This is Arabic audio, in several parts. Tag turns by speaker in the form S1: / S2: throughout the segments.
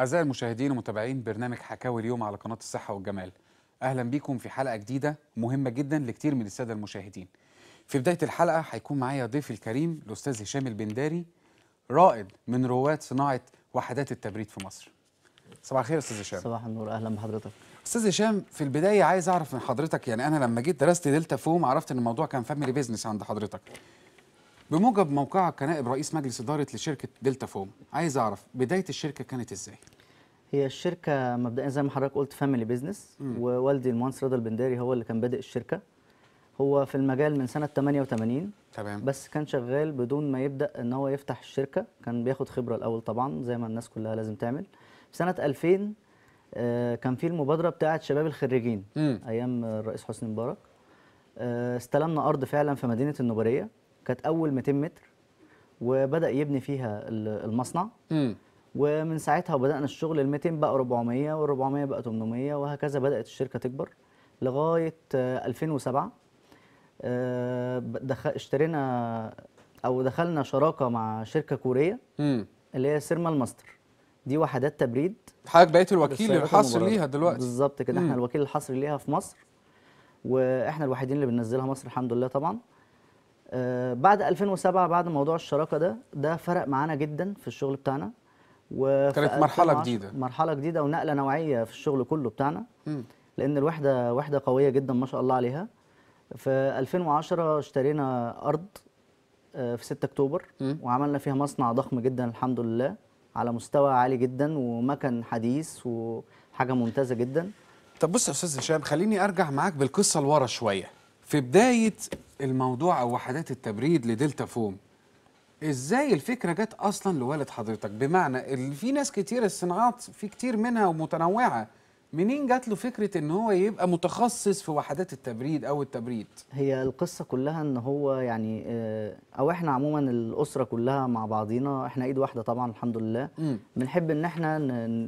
S1: أعزائي المشاهدين ومتابعين برنامج حكاوي اليوم على قناة الصحة والجمال أهلا بيكم في حلقة جديدة مهمة جدا لكتير من السادة المشاهدين في بداية الحلقة هيكون معايا ضيفي الكريم الأستاذ هشام البنداري رائد من رواد صناعة وحدات التبريد في مصر صباح الخير أستاذ هشام صباح النور أهلا بحضرتك أستاذ هشام في البداية عايز أعرف من حضرتك يعني أنا لما جيت درست دلتا فوم عرفت إن الموضوع كان فاميلي بيزنس عند حضرتك بموجب موقعك كنائب رئيس مجلس إدارة لشركة دلتا فوم عايز أعرف بداية الشركة كانت إزاي؟
S2: هي الشركة مبدئيا زي ما حضرتك قلت فاميلي بيزنس ووالدي المهندس رضا البنداري هو اللي كان بادئ الشركة هو في المجال من سنة 88 تمام بس كان شغال بدون ما يبدأ إن هو يفتح الشركة كان بياخد خبرة الأول طبعا زي ما الناس كلها لازم تعمل في سنة 2000 آه، كان في المبادرة بتاعة شباب الخريجين أيام الرئيس حسني مبارك آه، استلمنا أرض فعلا في مدينة النبرية كانت اول 200 متر وبدا يبني فيها المصنع م. ومن ساعتها وبدانا الشغل ال 200 بقى 400 وال 400 بقى 800 وهكذا بدات الشركه تكبر لغايه 2007 آه، دخل اشترينا او دخلنا شراكه مع شركه كوريه م. اللي هي سيرما الماستر دي وحدات تبريد حضرتك بقيت الوكيل الحصري ليها دلوقتي بالظبط كده احنا الوكيل الحصري ليها في مصر واحنا الوحيدين اللي بننزلها مصر الحمد لله طبعا آه، بعد 2007 بعد موضوع الشراكه ده ده فرق معانا جدا في الشغل بتاعنا كانت مرحله جديده مرحله جديده ونقله نوعيه في الشغل كله بتاعنا م. لان الوحده وحده قويه جدا ما شاء الله عليها في 2010 اشترينا ارض آه، في 6 اكتوبر م. وعملنا فيها مصنع ضخم جدا الحمد لله على مستوى عالي جدا ومكن حديث وحاجه ممتازه جدا
S1: طب بص يا استاذ هشام خليني ارجع معاك بالقصه لورا شويه في بداية الموضوع أو وحدات التبريد لدلتا فوم ازاي الفكره جت اصلا لوالد حضرتك بمعنى اللي في ناس كتير الصناعات في كتير منها ومتنوعه منين جات له فكره ان هو يبقى متخصص في وحدات التبريد او
S2: التبريد هي القصه كلها ان هو يعني آه، او احنا عموما الاسره كلها مع بعضينا احنا ايد واحده طبعا الحمد لله بنحب ان احنا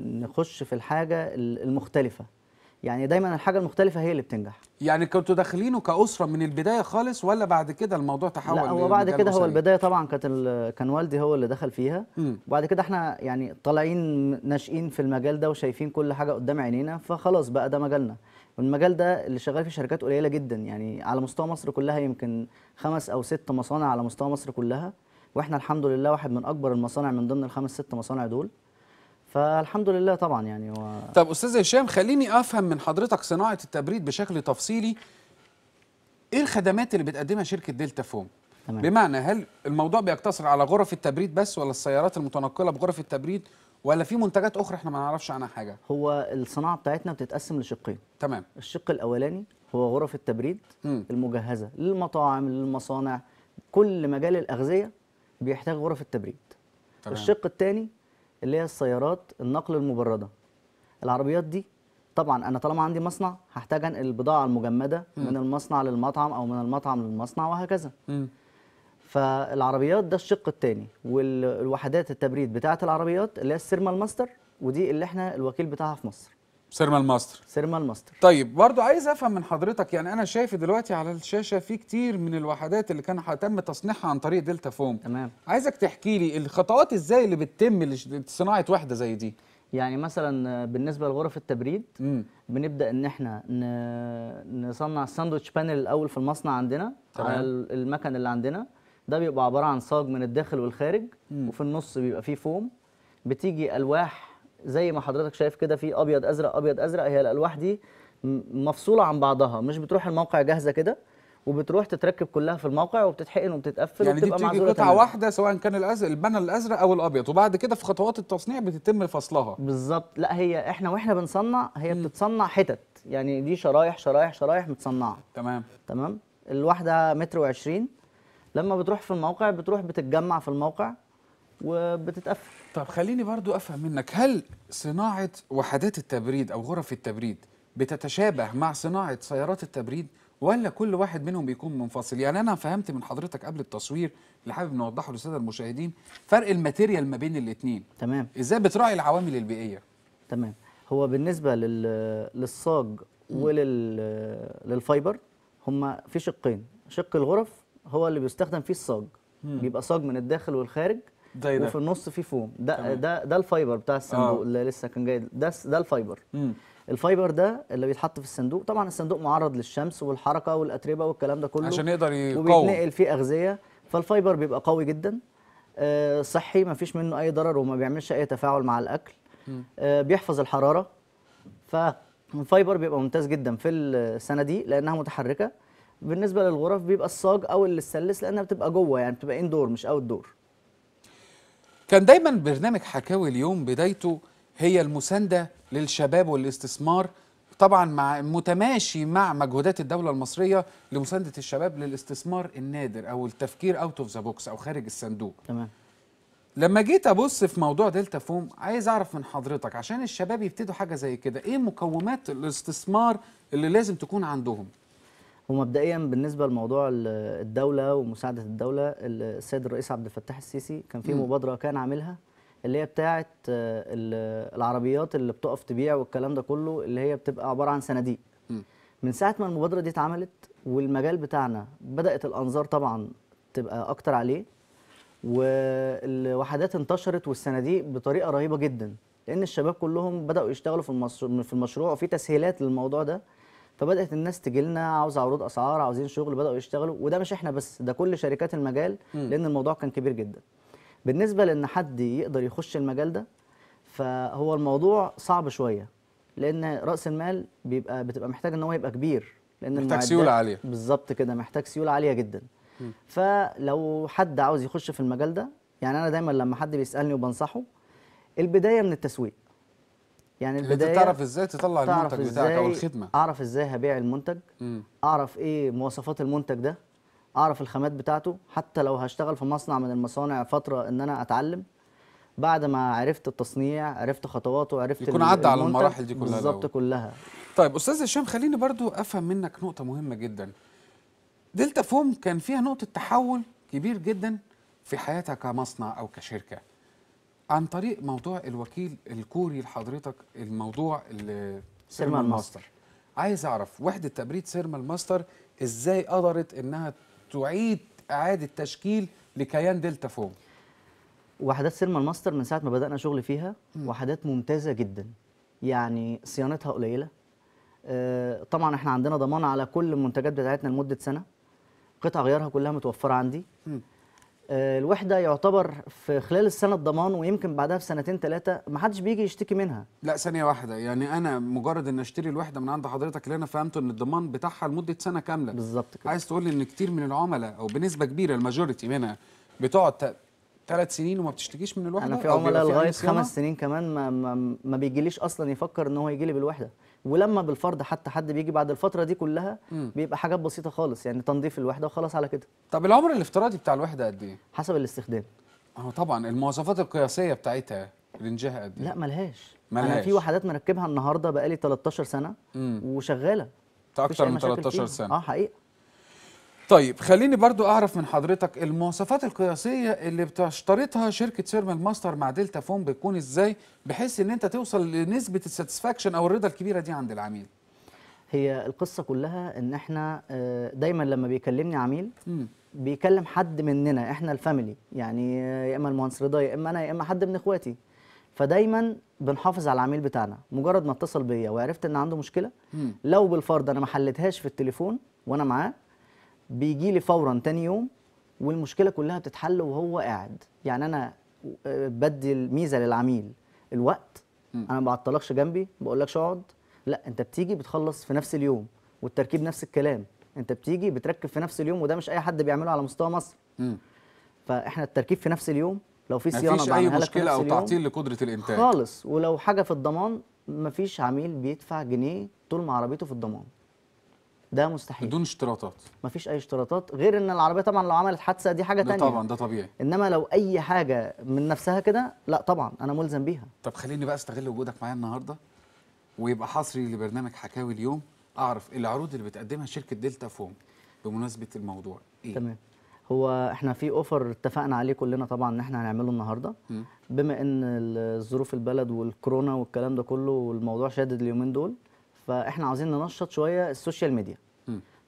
S2: نخش في الحاجه المختلفه يعني دايما الحاجه المختلفه هي اللي بتنجح
S1: يعني كنتوا داخلينه كاسره من البدايه خالص ولا بعد كده الموضوع تحول لا هو بعد كده هو البدايه
S2: طبعا كانت كان والدي هو اللي دخل فيها وبعد كده احنا يعني طالعين ناشئين في المجال ده وشايفين كل حاجه قدام عينينا فخلاص بقى ده مجالنا والمجال ده اللي شغال فيه شركات قليله جدا يعني على مستوى مصر كلها يمكن خمس او ست مصانع على مستوى مصر كلها واحنا الحمد لله واحد من اكبر المصانع من ضمن الخمس ست مصانع دول فالحمد لله طبعا يعني و...
S1: طب استاذ هشام خليني افهم من حضرتك صناعه التبريد بشكل تفصيلي ايه الخدمات اللي بتقدمها شركه دلتا فوم تمام. بمعنى هل الموضوع بيقتصر على غرف التبريد بس ولا السيارات المتنقله بغرف التبريد ولا في منتجات اخرى احنا ما نعرفش عنها حاجه
S2: هو الصناعه بتاعتنا بتتقسم لشقين تمام الشق الاولاني هو غرف التبريد م. المجهزه للمطاعم للمصانع كل مجال الاغذيه بيحتاج غرف التبريد تمام. الشق الثاني اللي هي السيارات النقل المبرده العربيات دي طبعا انا طالما عندي مصنع هحتاج انقل البضاعه المجمده م. من المصنع للمطعم او من المطعم للمصنع وهكذا م. فالعربيات ده الشق الثاني والوحدات التبريد بتاعه العربيات اللي هي السيرمال ماستر ودي اللي احنا الوكيل بتاعها في مصر سيرما ماستر سيرما ماستر طيب برضه عايز افهم من حضرتك يعني انا شايف دلوقتي
S1: على الشاشه في كتير من الوحدات اللي كان تم تصنيعها عن طريق دلتا فوم تمام عايزك
S2: تحكي لي الخطوات ازاي اللي بتتم لصناعه وحده زي دي يعني مثلا بالنسبه لغرف التبريد مم. بنبدا ان احنا نصنع الساندوتش بانل الاول في المصنع عندنا تمام. على المكن اللي عندنا ده بيبقى عباره عن صاج من الداخل والخارج مم. وفي النص بيبقى فيه فوم بتيجي الواح زي ما حضرتك شايف كده في ابيض ازرق ابيض ازرق هي الالواح دي مفصوله عن بعضها مش بتروح الموقع جاهزه كده وبتروح تتركب كلها في الموقع وبتتحقن وبتتقفل يعني دي بتيجي قطعه واحده
S1: سواء كان الازرق البنا الازرق او الابيض وبعد كده في خطوات التصنيع بتتم فصلها
S2: بالظبط لا هي احنا واحنا بنصنع هي بتتصنع حتت يعني دي شرايح شرايح شرايح متصنعه تمام تمام الواحده متر و20 لما بتروح في الموقع بتروح بتتجمع في الموقع وبتتقفل طب خليني برضو افهم منك هل صناعه وحدات
S1: التبريد او غرف التبريد بتتشابه مع صناعه سيارات التبريد ولا كل واحد منهم بيكون منفصل يعني انا فهمت من حضرتك قبل التصوير اللي حابب نوضحه للساده المشاهدين فرق الماتيريال ما بين الاثنين تمام ازاي بتراعي العوامل البيئيه
S2: تمام هو بالنسبه للصاج وللفايبر هم في شقين شق الغرف هو اللي بيستخدم فيه الصاج بيبقى صاج من الداخل والخارج زي ده وفي النص في فوم ده تمام. ده ده الفايبر بتاع الصندوق آه. اللي لسه كان جاي ده ده الفايبر مم. الفايبر ده اللي بيتحط في الصندوق طبعا الصندوق معرض للشمس والحركه والاتربه والكلام ده كله عشان
S1: يقدر يقوي وبيتنقل
S2: فيه اغذيه فالفايبر بيبقى قوي جدا آه صحي ما فيش منه اي ضرر وما بيعملش اي تفاعل مع الاكل آه بيحفظ الحراره فالفايبر بيبقى ممتاز جدا في الصناديق لانها متحركه بالنسبه للغرف بيبقى الصاج او السلس لانها بتبقى جوه يعني بتبقى اندور مش اوت دور
S1: كان دايما برنامج حكاوي اليوم بدايته هي المسانده للشباب والاستثمار طبعا مع متماشي مع مجهودات الدوله المصريه لمسانده الشباب للاستثمار النادر او التفكير اوت اوف ذا بوكس او خارج الصندوق تمام لما جيت ابص في موضوع دلتا فوم عايز اعرف من حضرتك عشان الشباب يبتدوا
S2: حاجه زي كده ايه مقومات الاستثمار اللي لازم تكون عندهم ومبدئيا بالنسبه لموضوع الدوله ومساعده الدوله السيد الرئيس عبد الفتاح السيسي كان في مبادره كان عاملها اللي هي بتاعه آه، العربيات اللي بتقف تبيع والكلام ده كله اللي هي بتبقى عباره عن صناديق من ساعه ما المبادره دي اتعملت والمجال بتاعنا بدات الانظار طبعا تبقى اكتر عليه والوحدات انتشرت والصناديق بطريقه رهيبه جدا لان الشباب كلهم بداوا يشتغلوا في المشروع في المشروع وفي تسهيلات للموضوع ده فبدات الناس تجي لنا عاوز عروض اسعار عاوزين شغل بداوا يشتغلوا وده مش احنا بس ده كل شركات المجال لان الموضوع كان كبير جدا بالنسبه لان حد يقدر يخش المجال ده فهو الموضوع صعب شويه لان راس المال بيبقى بتبقى محتاج ان هو يبقى كبير لان محتاج سيوله عاليه بالظبط كده محتاج سيوله عاليه جدا م. فلو حد عاوز يخش في المجال ده يعني انا دايما لما حد بيسالني وبنصحه البدايه من التسويق يعني البدايه انت تعرف ازاي تطلع المنتج بتاعك او الخدمه اعرف ازاي هبيع المنتج مم. اعرف ايه مواصفات المنتج ده اعرف الخامات بتاعته حتى لو هشتغل في مصنع من المصانع فتره ان انا اتعلم بعد ما عرفت التصنيع عرفت خطواته عرفت يكون عدى على المراحل دي كلها بالظبط كلها
S1: طيب استاذ هشام خليني برضو افهم منك نقطه مهمه جدا دلتا فوم كان فيها نقطه تحول كبير جدا في حياتها كمصنع او كشركه عن طريق موضوع الوكيل الكوري لحضرتك الموضوع سيرما الماستر عايز اعرف وحده تبريد سيرما الماستر ازاي
S2: قدرت انها تعيد اعاده تشكيل لكيان دلتا فوم وحدات سيرما الماستر من ساعه ما بدانا شغل فيها م. وحدات ممتازه جدا يعني صيانتها قليله آه طبعا احنا عندنا ضمان على كل المنتجات بتاعتنا لمده سنه قطع غيارها كلها متوفره عندي م. آه، الوحده يعتبر في خلال السنه الضمان ويمكن بعدها بسنتين ثلاثه ما حدش بيجي يشتكي منها
S1: لا ثانيه واحده يعني انا مجرد ان اشتري الوحده من عند حضرتك اللي انا فهمته ان الضمان بتاعها لمده سنه كامله بالظبط كده عايز تقول لي ان كتير من العملاء او بنسبه كبيره الماجوريتي منها بتقعد
S2: ثلاث سنين وما بتشتكيش من الوحده انا في عملاء لغايه خمس سنين كمان ما, ما, ما بيجيليش اصلا يفكر ان هو يجي لي بالوحده ولما بالفرض حتى حد بيجي بعد الفتره دي كلها م. بيبقى حاجات بسيطه خالص يعني تنظيف الوحده وخلاص على كده طب العمر الافتراضي بتاع الوحده قد ايه حسب الاستخدام اه طبعا المواصفات القياسيه بتاعتها رنجها قد ايه لا ملهاش ملهاش انا في وحدات مركبها النهارده بقالي 13 سنه م. وشغاله اكتر من 13 سنه اه
S1: حقيقه طيب خليني برضو اعرف من حضرتك المواصفات القياسيه اللي بتشترطها شركه سيرمال ماستر مع دلتا فون بتكون ازاي بحيث ان انت توصل لنسبه الساتسفاكشن او الرضا الكبيره دي عند العميل
S2: هي القصه كلها ان احنا آه، دايما لما بيكلمني عميل م. بيكلم حد مننا احنا الفاميلي يعني يا اما المهندس رضا يا اما انا يا اما حد من اخواتي فدايما بنحافظ على العميل بتاعنا مجرد ما اتصل بيا وعرفت ان عنده مشكله م. لو بالفرض انا ما حلتهاش في التليفون وانا معاه بيجي لي فورا تاني يوم والمشكله كلها بتتحل وهو قاعد يعني انا آه، بدي الميزه للعميل الوقت م. انا ما بعطلكش جنبي ما بقولكش اقعد لا انت بتيجي بتخلص في نفس اليوم والتركيب نفس الكلام انت بتيجي بتركب في نفس اليوم وده مش اي حد بيعمله على مستوى مصر م. فاحنا التركيب في نفس اليوم لو في صيانه بعملها اي مشكله او تعطيل
S1: لقدره الانتاج
S2: خالص ولو حاجه في الضمان مفيش عميل بيدفع جنيه طول ما عربيته في الضمان ده مستحيل بدون اشتراطات مفيش اي اشتراطات غير ان العربيه طبعا لو عملت حادثه دي حاجه ثانيه طبعا ده طبيعي انما لو اي حاجه من نفسها كده لا طبعا انا ملزم بيها
S1: طب خليني بقى استغل وجودك معايا النهارده ويبقى حصري لبرنامج حكاوي اليوم اعرف العروض اللي بتقدمها شركه دلتا فوم بمناسبه الموضوع
S2: ايه تمام هو احنا في اوفر اتفقنا عليه كلنا طبعا ان احنا هنعمله النهارده بما ان ظروف البلد والكورونا والكلام ده كله والموضوع شادد اليومين دول فاحنا عاوزين ننشط شويه السوشيال ميديا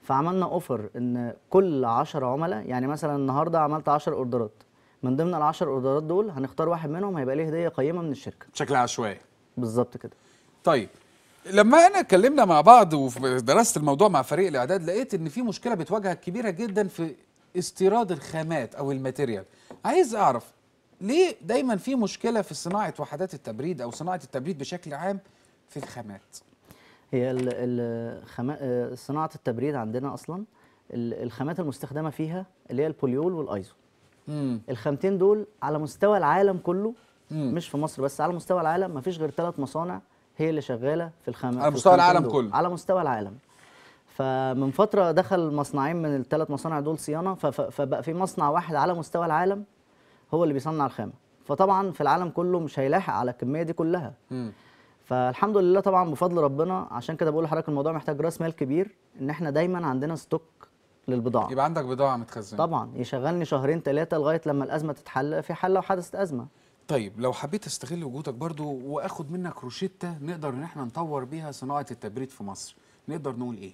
S2: فعملنا اوفر ان كل 10 عملاء يعني مثلا النهارده عملت 10 اوردرات من ضمن ال 10 اوردرات دول هنختار واحد منهم هيبقى ليه هديه قيمه من الشركه
S1: بشكل عشوائي بالظبط كده طيب لما انا اتكلمنا مع بعض ودرست الموضوع مع فريق الاعداد لقيت ان في مشكله بتواجهك كبيره جدا في استيراد الخامات او الماتيريال عايز اعرف ليه دايما في مشكله في صناعه وحدات التبريد او صناعه التبريد بشكل عام في
S2: الخامات هي آه، صناعه التبريد عندنا اصلا الخامات المستخدمه فيها اللي هي البوليول والايزو الخامتين دول على مستوى العالم كله مم. مش في مصر بس على مستوى العالم ما فيش غير ثلاث مصانع هي اللي شغاله في الخامات على مستوى العالم دول. كله على مستوى العالم فمن فتره دخل مصنعين من الثلاث مصانع دول صيانه فبقى في مصنع واحد على مستوى العالم هو اللي بيصنع الخامه فطبعا في العالم كله مش هيلاحق على الكميه دي كلها مم. فالحمد لله طبعا بفضل ربنا عشان كده بقول لحضرتك الموضوع محتاج راس مال كبير ان احنا دايما عندنا ستوك للبضاعه يبقى عندك بضاعه متخزنه طبعا يشغلني شهرين ثلاثه لغايه لما الازمه تتحل في حال لو حدثت ازمه طيب لو حبيت استغل وجودك برضو واخد منك روشته نقدر ان
S1: احنا نطور بيها صناعه التبريد في مصر نقدر نقول ايه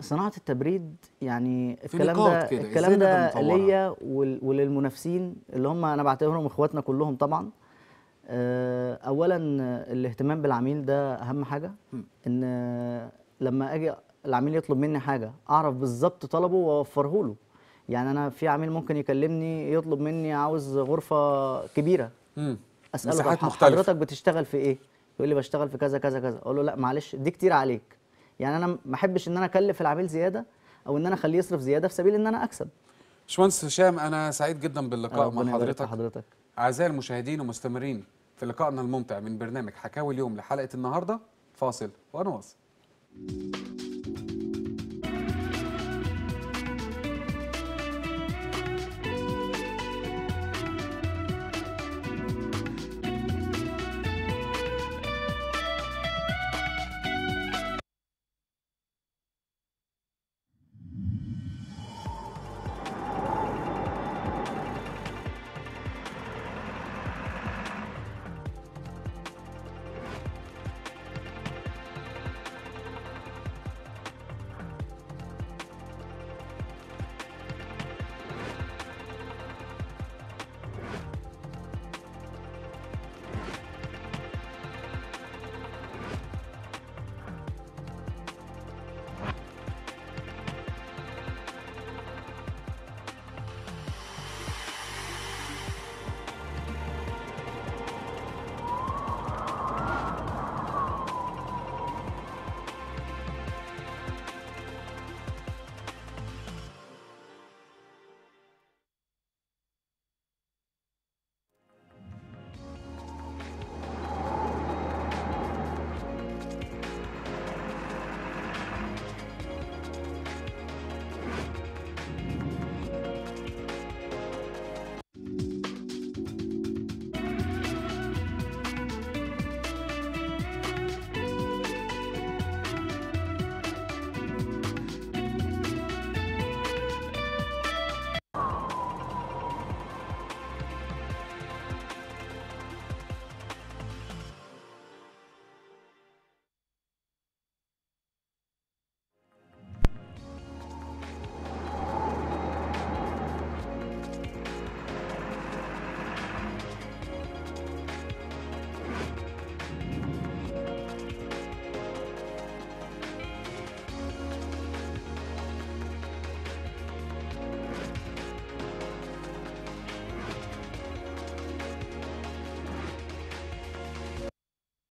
S2: صناعه التبريد يعني الكلام ده الكلام ده ليا وللمنافسين اللي هم انا بعتبرهم اخواتنا كلهم طبعا آه، اولا الاهتمام بالعميل ده اهم حاجه ان آه، لما اجي العميل يطلب مني حاجه اعرف بالظبط طلبه واوفره له يعني انا في عميل ممكن يكلمني يطلب مني عاوز غرفه كبيره اساله حضرتك بتشتغل في ايه يقول لي بشتغل في كذا كذا كذا اقول له لا معلش دي كتير عليك يعني انا ما احبش ان انا اكلف العميل زياده او ان انا اخليه يصرف زياده في سبيل ان انا اكسب
S1: باشمهندس هشام انا سعيد جدا باللقاء مع حضرتك حضرتك اعزائي المشاهدين ومستمرين في لقائنا الممتع من برنامج حكاوي اليوم لحلقة النهاردة فاصل ونواصل